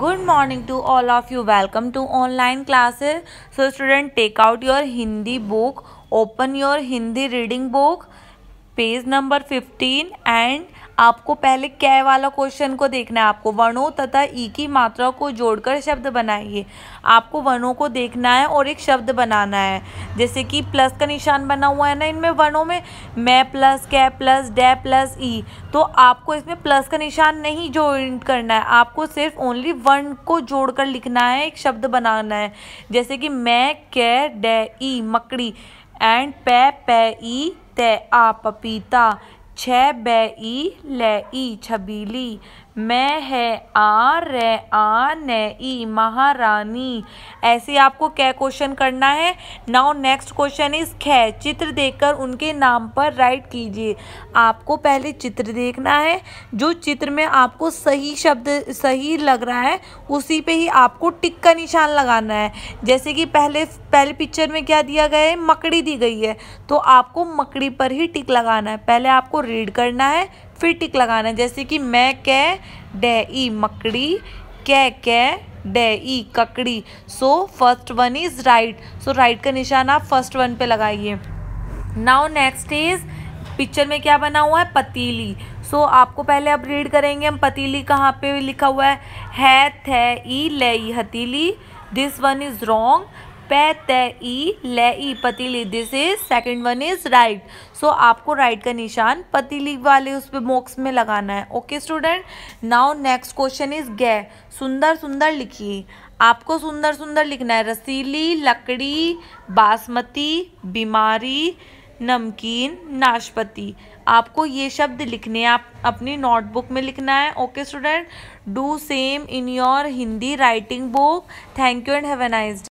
good morning to all of you welcome to online classes so student take out your hindi book open your hindi reading book page number fifteen and आपको पहले कै वाला question को देखना है आपको वर्णों तथा ई की मात्रा को जोड़कर शब्द बनाइए आपको वर्णों को देखना है और एक शब्द बनाना है जैसे कि प्लस का निशान बना हुआ है ना इनमें वर्णों में मै प्लस कै प्लस डे प्लस ई तो आपको इसमें प्लस का निशान नहीं जोड़ करना है आपको सिर्फ ओनली वर्ण को जोड़कर लिखना है एक शब्द बनाना है जैसे कि मै कै डे ई मकड़ी एंड पै पै ई ते आ पपीता छ बै ई लै ई छबीली मैं है आ रे आ न ई महारानी ऐसे आपको क्या क्वेश्चन करना है नाउ नेक्स्ट क्वेश्चन इज खै चित्र देखकर उनके नाम पर राइट कीजिए आपको पहले चित्र देखना है जो चित्र में आपको सही शब्द सही लग रहा है उसी पे ही आपको टिक का निशान लगाना है जैसे कि पहले पहले पिक्चर में क्या दिया गया है मकड़ी दी गई है तो आपको मकड़ी पर ही टिक लगाना है पहले आपको रीड करना है फिर टिक लगाना जैसे कि मैं कै डे ई मकड़ी कै कै डे ई ककड़ी so first one is right so right का निशान आप फर्स्ट वन पे लगाइए नाउ नेक्स्ट इज़ पिक्चर में क्या बना हुआ है पतीली सो so, आपको पहले अब रीड करेंगे हम पतीली कहाँ पे लिखा हुआ है है थे ई ले ई हतीली दिस वन इज़ रॉन्ग पे ते ई ले ई पतीली this is second one is right so आपको राइट का निशान पतीली वाले उस पर बॉक्स में लगाना है okay student now next question is गे सुंदर सुंदर लिखिए आपको सुंदर सुंदर लिखना है रसीली लकड़ी बासमती बीमारी नमकीन नाशपति आपको ये शब्द लिखने आप अपनी नोटबुक में लिखना है okay student do same in your Hindi writing book thank you and have a nice